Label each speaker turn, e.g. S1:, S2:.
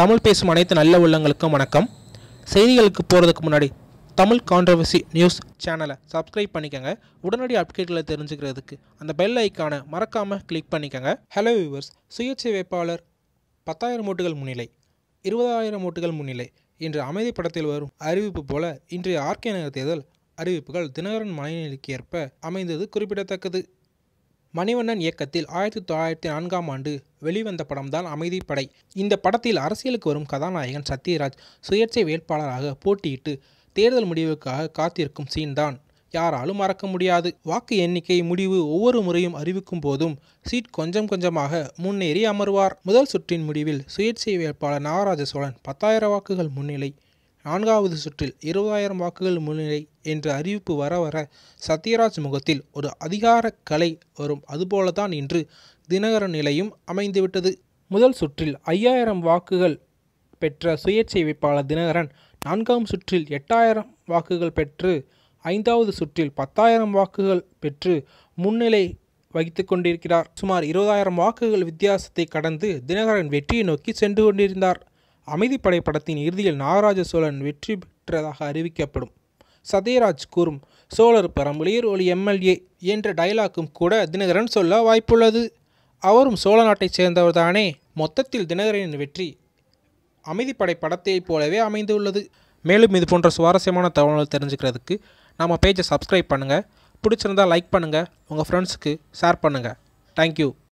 S1: தமிழ் பேசும் அனைத்து நல்ல உள்ளங்களுக்கும் வணக்கம் செய்திகளுக்கு போகிறதுக்கு முன்னாடி தமிழ் கான்ட்ரவர்சி நியூஸ் சேனலை சப்ஸ்கிரைப் பண்ணிக்கோங்க உடனடி அப்டேட்களை தெரிஞ்சுக்கிறதுக்கு அந்த பெல் ஐக்கானை மறக்காமல் கிளிக் பண்ணிக்கோங்க ஹலோ வியூவர்ஸ் சுயேட்சை வேட்பாளர் பத்தாயிரம் ஓட்டுகள் முன்னிலை இருபதாயிரம் ஓட்டுகள் முன்னிலை இன்று அமைதி படத்தில் வரும் அறிவிப்பு போல இன்றைய ஆர்கே நகர் தேர்தல் அறிவிப்புகள் தினகரன் மனநிலைக்கு ஏற்ப அமைந்தது குறிப்பிடத்தக்கது மணிவண்ணன் இயக்கத்தில் ஆயிரத்தி தொள்ளாயிரத்தி நான்காம் ஆண்டு வெளிவந்த படம்தான் அமைதிப்படை இந்த படத்தில் அரசியலுக்கு வரும் கதாநாயகன் சத்யராஜ் சுயேட்சை வேட்பாளராக போட்டியிட்டு தேர்தல் முடிவுக்காக காத்திருக்கும் சீன் தான் யாராலும் மறக்க முடியாது வாக்கு எண்ணிக்கை முடிவு ஒவ்வொரு முறையும் அறிவிக்கும் போதும் சீட் கொஞ்சம் கொஞ்சமாக முன்னேறி அமர்வார் முதல் சுற்றின் முடிவில் சுயேட்சை வேட்பாளர் நாகராஜ சோழன் பத்தாயிரம் வாக்குகள் முன்னிலை நான்காவது சுற்றில் இருபதாயிரம் வாக்குகள் முன்னிலை என்ற அறிவிப்பு வர வர சத்யராஜ் முகத்தில் ஒரு அதிகார கலை வரும் அதுபோலதான் இன்று தினகரன் நிலையும் அமைந்துவிட்டது முதல் சுற்றில் ஐயாயிரம் வாக்குகள் பெற்ற சுயேட்சை வேட்பாளர் தினகரன் நான்காம் சுற்றில் எட்டாயிரம் வாக்குகள் பெற்று ஐந்தாவது சுற்றில் பத்தாயிரம் வாக்குகள் பெற்று முன்னிலை வகித்து கொண்டிருக்கிறார் சுமார் இருபதாயிரம் வாக்குகள் வித்தியாசத்தை கடந்து தினகரன் வெற்றியை நோக்கி சென்று கொண்டிருந்தார் அமைதிப்படை படத்தின் இறுதியில் நாகராஜ சோழன் வெற்றி பெற்றதாக அறிவிக்கப்படும் சத்யராஜ் கூறும் சோழர் பரம்புலியர் ஒரு எம்எல்ஏ என்ற டைலாக்கும் கூட தினகரன் சொல்ல வாய்ப்புள்ளது அவரும் சோழ நாட்டைச் சேர்ந்தவர் தானே மொத்தத்தில் தினகரனின் வெற்றி அமைதிப்படை படத்தைப் போலவே அமைந்துள்ளது மேலும் இது போன்ற சுவாரஸ்யமான தகவல்கள் தெரிஞ்சுக்கிறதுக்கு நம்ம பேஜை சப்ஸ்கிரைப் பண்ணுங்கள் பிடிச்சிருந்தால் லைக் பண்ணுங்கள் உங்கள் ஃப்ரெண்ட்ஸுக்கு ஷேர் பண்ணுங்கள் தேங்க்யூ